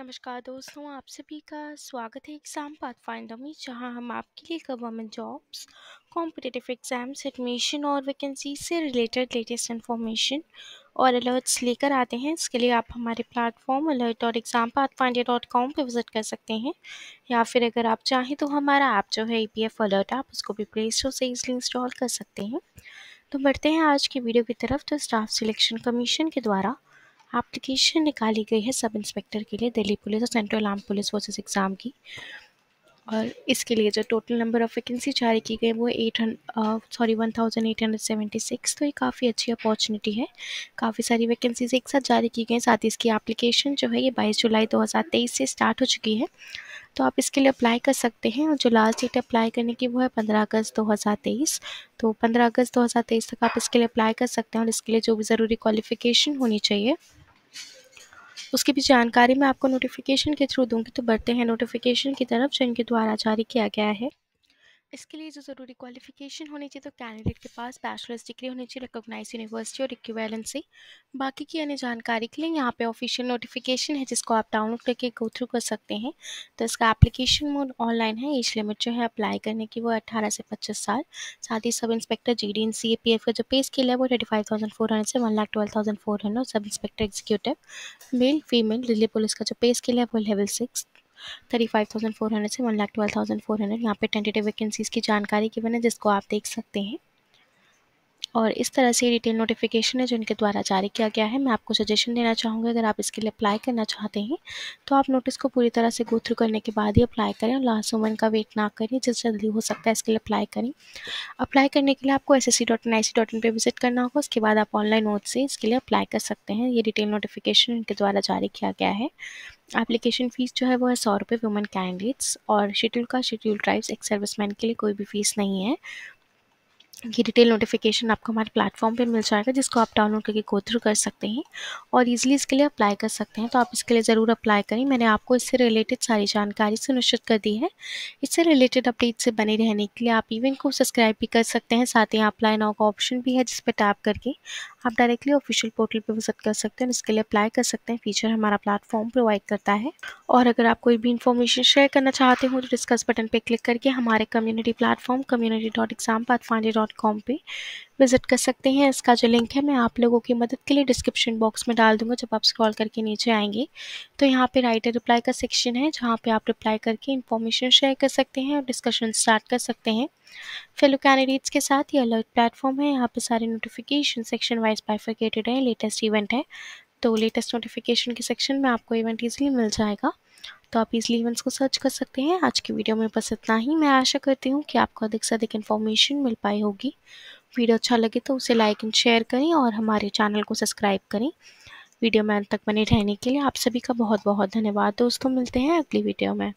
नमस्कार दोस्तों आप सभी का स्वागत है एग्ज़ाम फाइंडर में जहां हम आपके लिए government jobs competitive exams admission और वैकेंसी से रिलेटेड लेटेस्ट इन्फॉर्मेशन और अलर्ट्स लेकर आते हैं इसके लिए आप हमारे प्लेटफॉर्म अलर्ट और एग्ज़ाम फाइंडर डॉट कॉम पर विज़िट कर सकते हैं या फिर अगर आप चाहें तो हमारा ऐप जो है ई पी एफ अलर्ट आप उसको भी प्ले स्टोर से इजली इंस्टॉल कर सकते हैं तो बढ़ते हैं आज की वीडियो की तरफ तो स्टाफ सिलेक्शन कमीशन के द्वारा एप्लीकेशन निकाली गई है सब इंस्पेक्टर के लिए दिल्ली पुलिस और central arm police forces exam की और इसके लिए जो टोटल नंबर ऑफ़ वैकेंसी जारी की गई वो eight sorry one thousand eight hundred seventy six तो ये काफ़ी अच्छी अपॉर्चुनिटी है काफ़ी सारी वैकेंसीज एक साथ जारी की गई हैं साथ ही इसकी एप्लीकेशन जो है ये बाईस जुलाई दो हज़ार तेईस से स्टार्ट हो चुकी है तो आप इसके लिए अप्लाई कर सकते हैं और जो लास्ट डेट अप्लाई करने की वो है पंद्रह अगस्त दो हज़ार तेईस तो पंद्रह अगस्त दो हज़ार तेईस तक आप इसके लिए अप्लाई कर सकते हैं और इसके लिए जो भी ज़रूरी क्वालिफ़िकेशन होनी चाहिए उसकी भी जानकारी मैं आपको नोटिफिकेशन के थ्रू दूंगी तो बढ़ते हैं नोटिफिकेशन की तरफ जो इनके द्वारा जारी किया गया है इसके लिए जो ज़रूरी क्वालिफिकेशन होनी चाहिए तो कैंडिडेट के पास बैचलर्स डिग्री होनी चाहिए रिकोगनाइज यूनिवर्सिटी और इक्वेलेंसी बाकी की अन्य जानकारी के लिए यहाँ पे ऑफिशियल नोटिफिकेशन है जिसको आप डाउनलोड करके गो थ्रू कर सकते हैं तो इसका एप्लीकेशन मोड ऑनलाइन है एज लिमिट जो है अप्लाई करने की वो अट्ठारह से पच्चीस साल साथ ही sub inspector G D N C A P F का जो पे स्केल है वो thirty five thousand four hundred से one lakh twelve thousand four hundred sub inspector executive male female Delhi police का जो पे स्केल है वो level six thirty five thousand four hundred से one lakh twelve thousand four hundred यहाँ पे टेंटेटिव वैकेंसीज़ की जानकारी की है जिसको आप देख सकते हैं और इस तरह से डिटेल नोटिफिकेशन है जो इनके द्वारा जारी किया गया है मैं आपको सजेशन देना चाहूँगी अगर आप इसके लिए अप्लाई करना चाहते हैं तो आप नोटिस को पूरी तरह से गो थ्रू करने के बाद ही अप्लाई करें और लास्ट वूमन का वेट ना करें जिस जल्दी हो सकता है इसके लिए अप्लाई करें अप्लाई करने के लिए आपको S S C N I C dot in पर विजिट करना होगा उसके बाद आप ऑनलाइन नोट से इसके लिए अप्लाई कर सकते हैं ये डिटेल नोटिफिकेशन इनके द्वारा जारी किया गया है एप्लीकेशन फ़ीस जो है वो है सौ रुपये वुमेन कैंडिडेट्स और शेड्यूल का शेड्यूल ट्राइब्स एक सर्विसमैन के लिए कोई भी फ़ीस नहीं है की डिटेल नोटिफिकेशन आपको हमारे प्लेटफॉर्म पे मिल जाएगा जिसको आप डाउनलोड करके गो थ्रू कर सकते हैं और इजीली इसके लिए अप्लाई कर सकते हैं तो आप इसके लिए ज़रूर अप्लाई करें मैंने आपको इससे रिलेटेड सारी जानकारी सुनिश्चित कर दी है इससे रिलेटेड अपडेट से बने रहने के लिए आप इवेंट को सब्सक्राइब भी कर सकते हैं साथ ही यहाँ अप्लाई नाउ का ऑप्शन भी है जिस पर टैप करके आप डायरेक्टली ऑफिशियल पोर्टल पर विजिट कर सकते हैं इसके लिए अप्लाई कर सकते हैं फीचर हमारा प्लेटफॉर्म प्रोवाइड करता है और अगर आप कोई भी इन्फॉर्मेशन शेयर करना चाहते हो तो डिस्कस बटन पर क्लिक करके हमारे community platform community dot exam finder dot com पर विजिट कर सकते हैं इसका जो लिंक है मैं आप लोगों की मदद के लिए डिस्क्रिप्शन बॉक्स में डाल दूंगा जब आप स्क्रॉल करके नीचे आएंगे तो यहाँ पे राइटर रिप्लाई का सेक्शन है जहाँ पे आप रिप्लाई करके इन्फॉर्मेशन शेयर कर सकते हैं और डिस्कशन स्टार्ट कर सकते हैं फेलो कैंडिडेट्स के साथ ये अलर्ट प्लेटफॉर्म है यहाँ पे सारे नोटिफिकेशन सेक्शन वाइज बाइफिकेटेड है लेटेस्ट इवेंट है तो लेटेस्ट नोटिफिकेशन के सेक्शन में आपको इवेंट ईजिली मिल जाएगा तो आप इजिली इवेंट्स को सर्च कर सकते हैं आज की वीडियो में बस इतना ही मैं आशा करती हूँ कि आपको अधिक से अधिक इन्फॉर्मेशन मिल पाई होगी वीडियो अच्छा लगे तो उसे लाइक एंड शेयर करें और हमारे चैनल को सब्सक्राइब करें वीडियो में अंत तक बने रहने के लिए आप सभी का बहुत बहुत धन्यवाद दोस्तों मिलते हैं अगली वीडियो में